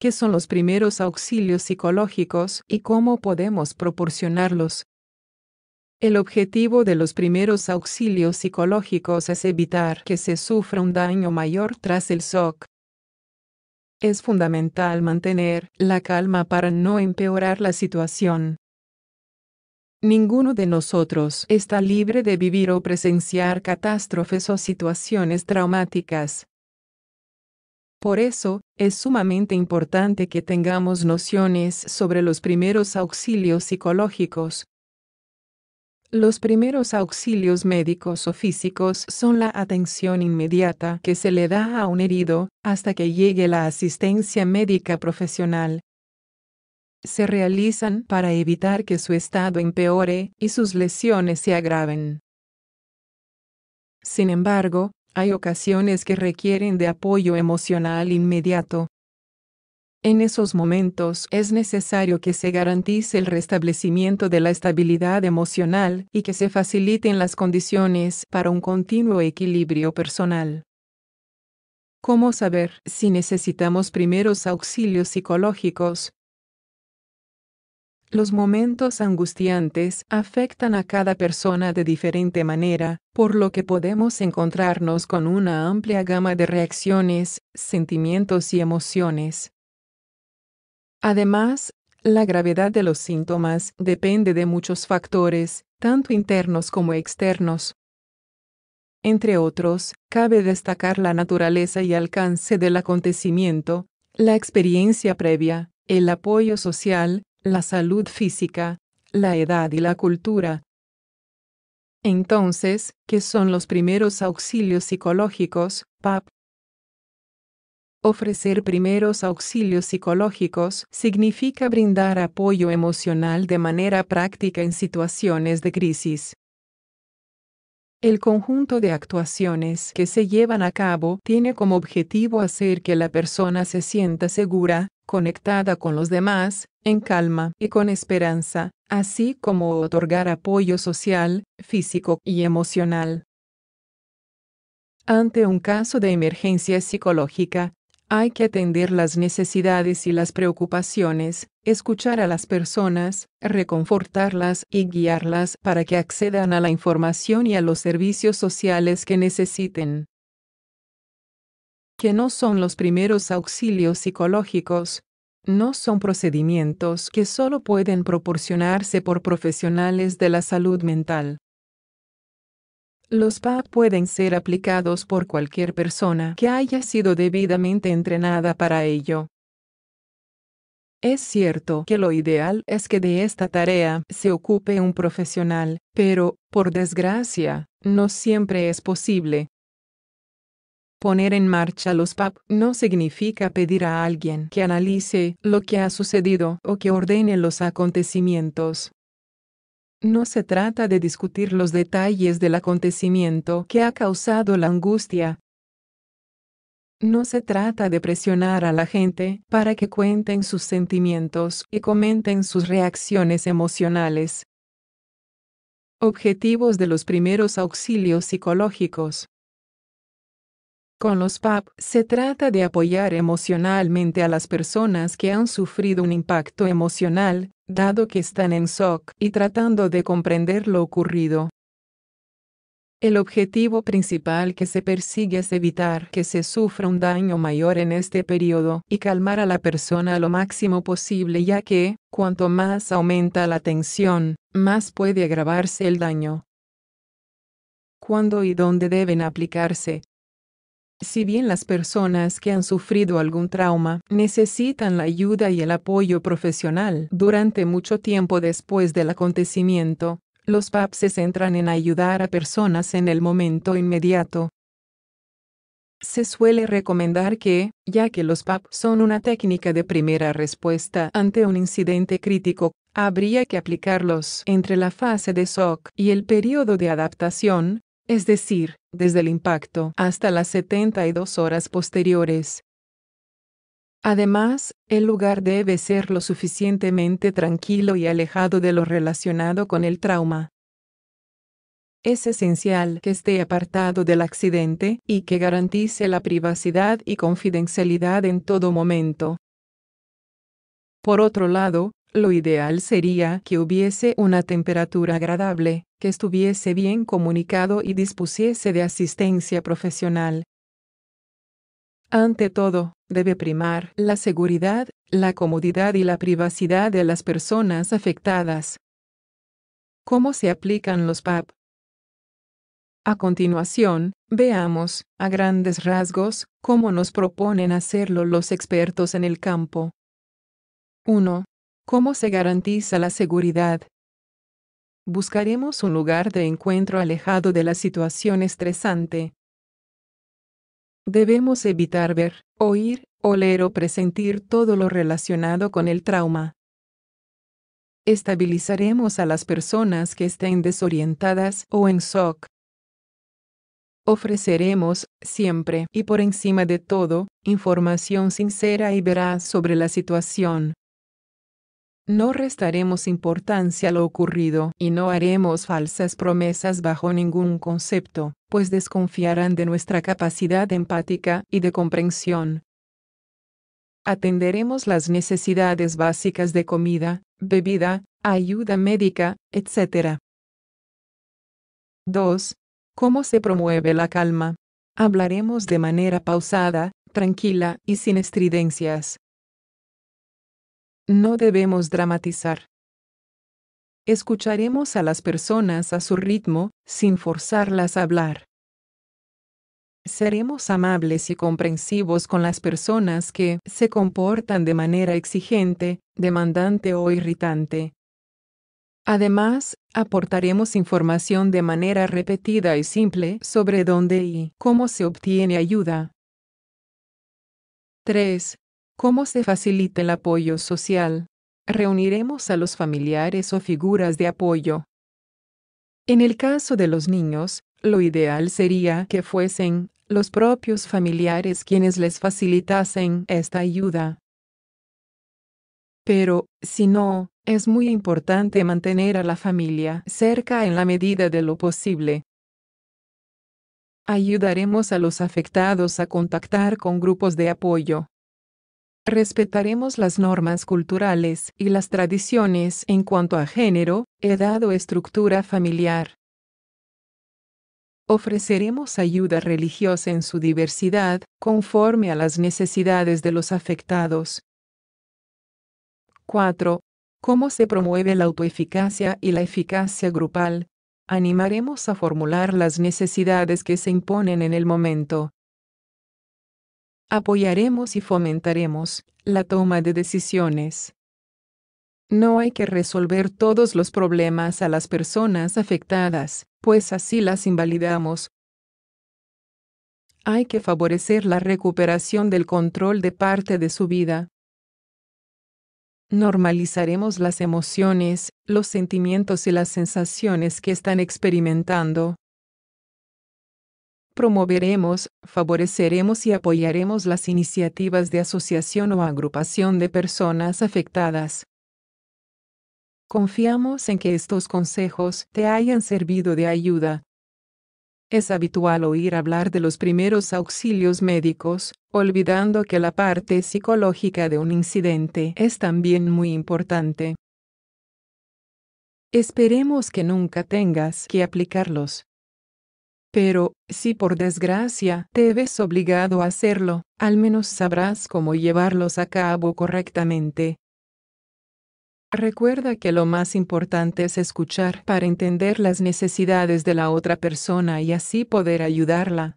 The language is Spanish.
¿Qué son los primeros auxilios psicológicos y cómo podemos proporcionarlos? El objetivo de los primeros auxilios psicológicos es evitar que se sufra un daño mayor tras el shock. Es fundamental mantener la calma para no empeorar la situación. Ninguno de nosotros está libre de vivir o presenciar catástrofes o situaciones traumáticas. Por eso, es sumamente importante que tengamos nociones sobre los primeros auxilios psicológicos. Los primeros auxilios médicos o físicos son la atención inmediata que se le da a un herido, hasta que llegue la asistencia médica profesional se realizan para evitar que su estado empeore y sus lesiones se agraven. Sin embargo, hay ocasiones que requieren de apoyo emocional inmediato. En esos momentos es necesario que se garantice el restablecimiento de la estabilidad emocional y que se faciliten las condiciones para un continuo equilibrio personal. ¿Cómo saber si necesitamos primeros auxilios psicológicos los momentos angustiantes afectan a cada persona de diferente manera, por lo que podemos encontrarnos con una amplia gama de reacciones, sentimientos y emociones. Además, la gravedad de los síntomas depende de muchos factores, tanto internos como externos. Entre otros, cabe destacar la naturaleza y alcance del acontecimiento, la experiencia previa, el apoyo social, la salud física, la edad y la cultura. Entonces, ¿qué son los primeros auxilios psicológicos, PAP? Ofrecer primeros auxilios psicológicos significa brindar apoyo emocional de manera práctica en situaciones de crisis. El conjunto de actuaciones que se llevan a cabo tiene como objetivo hacer que la persona se sienta segura, conectada con los demás, en calma y con esperanza, así como otorgar apoyo social, físico y emocional. Ante un caso de emergencia psicológica, hay que atender las necesidades y las preocupaciones, escuchar a las personas, reconfortarlas y guiarlas para que accedan a la información y a los servicios sociales que necesiten que no son los primeros auxilios psicológicos, no son procedimientos que solo pueden proporcionarse por profesionales de la salud mental. Los PAP pueden ser aplicados por cualquier persona que haya sido debidamente entrenada para ello. Es cierto que lo ideal es que de esta tarea se ocupe un profesional, pero, por desgracia, no siempre es posible. Poner en marcha los PAP no significa pedir a alguien que analice lo que ha sucedido o que ordene los acontecimientos. No se trata de discutir los detalles del acontecimiento que ha causado la angustia. No se trata de presionar a la gente para que cuenten sus sentimientos y comenten sus reacciones emocionales. Objetivos de los primeros auxilios psicológicos. Con los PAP se trata de apoyar emocionalmente a las personas que han sufrido un impacto emocional, dado que están en shock y tratando de comprender lo ocurrido. El objetivo principal que se persigue es evitar que se sufra un daño mayor en este periodo y calmar a la persona lo máximo posible ya que, cuanto más aumenta la tensión, más puede agravarse el daño. ¿Cuándo y dónde deben aplicarse? Si bien las personas que han sufrido algún trauma necesitan la ayuda y el apoyo profesional durante mucho tiempo después del acontecimiento, los PAP se centran en ayudar a personas en el momento inmediato. Se suele recomendar que, ya que los PAP son una técnica de primera respuesta ante un incidente crítico, habría que aplicarlos entre la fase de shock y el periodo de adaptación, es decir, desde el impacto hasta las 72 horas posteriores. Además, el lugar debe ser lo suficientemente tranquilo y alejado de lo relacionado con el trauma. Es esencial que esté apartado del accidente y que garantice la privacidad y confidencialidad en todo momento. Por otro lado, lo ideal sería que hubiese una temperatura agradable, que estuviese bien comunicado y dispusiese de asistencia profesional. Ante todo, debe primar la seguridad, la comodidad y la privacidad de las personas afectadas. ¿Cómo se aplican los PAP? A continuación, veamos, a grandes rasgos, cómo nos proponen hacerlo los expertos en el campo. 1. ¿Cómo se garantiza la seguridad? Buscaremos un lugar de encuentro alejado de la situación estresante. Debemos evitar ver, oír, oler o presentir todo lo relacionado con el trauma. Estabilizaremos a las personas que estén desorientadas o en shock. Ofreceremos, siempre y por encima de todo, información sincera y veraz sobre la situación, no restaremos importancia a lo ocurrido y no haremos falsas promesas bajo ningún concepto, pues desconfiarán de nuestra capacidad empática y de comprensión. Atenderemos las necesidades básicas de comida, bebida, ayuda médica, etc. 2. ¿Cómo se promueve la calma? Hablaremos de manera pausada, tranquila y sin estridencias no debemos dramatizar. Escucharemos a las personas a su ritmo, sin forzarlas a hablar. Seremos amables y comprensivos con las personas que se comportan de manera exigente, demandante o irritante. Además, aportaremos información de manera repetida y simple sobre dónde y cómo se obtiene ayuda. 3 cómo se facilita el apoyo social. Reuniremos a los familiares o figuras de apoyo. En el caso de los niños, lo ideal sería que fuesen los propios familiares quienes les facilitasen esta ayuda. Pero, si no, es muy importante mantener a la familia cerca en la medida de lo posible. Ayudaremos a los afectados a contactar con grupos de apoyo. Respetaremos las normas culturales y las tradiciones en cuanto a género, edad o estructura familiar. Ofreceremos ayuda religiosa en su diversidad, conforme a las necesidades de los afectados. 4. ¿Cómo se promueve la autoeficacia y la eficacia grupal? Animaremos a formular las necesidades que se imponen en el momento apoyaremos y fomentaremos la toma de decisiones. No hay que resolver todos los problemas a las personas afectadas, pues así las invalidamos. Hay que favorecer la recuperación del control de parte de su vida. Normalizaremos las emociones, los sentimientos y las sensaciones que están experimentando promoveremos, favoreceremos y apoyaremos las iniciativas de asociación o agrupación de personas afectadas. Confiamos en que estos consejos te hayan servido de ayuda. Es habitual oír hablar de los primeros auxilios médicos, olvidando que la parte psicológica de un incidente es también muy importante. Esperemos que nunca tengas que aplicarlos. Pero, si por desgracia te ves obligado a hacerlo, al menos sabrás cómo llevarlos a cabo correctamente. Recuerda que lo más importante es escuchar para entender las necesidades de la otra persona y así poder ayudarla.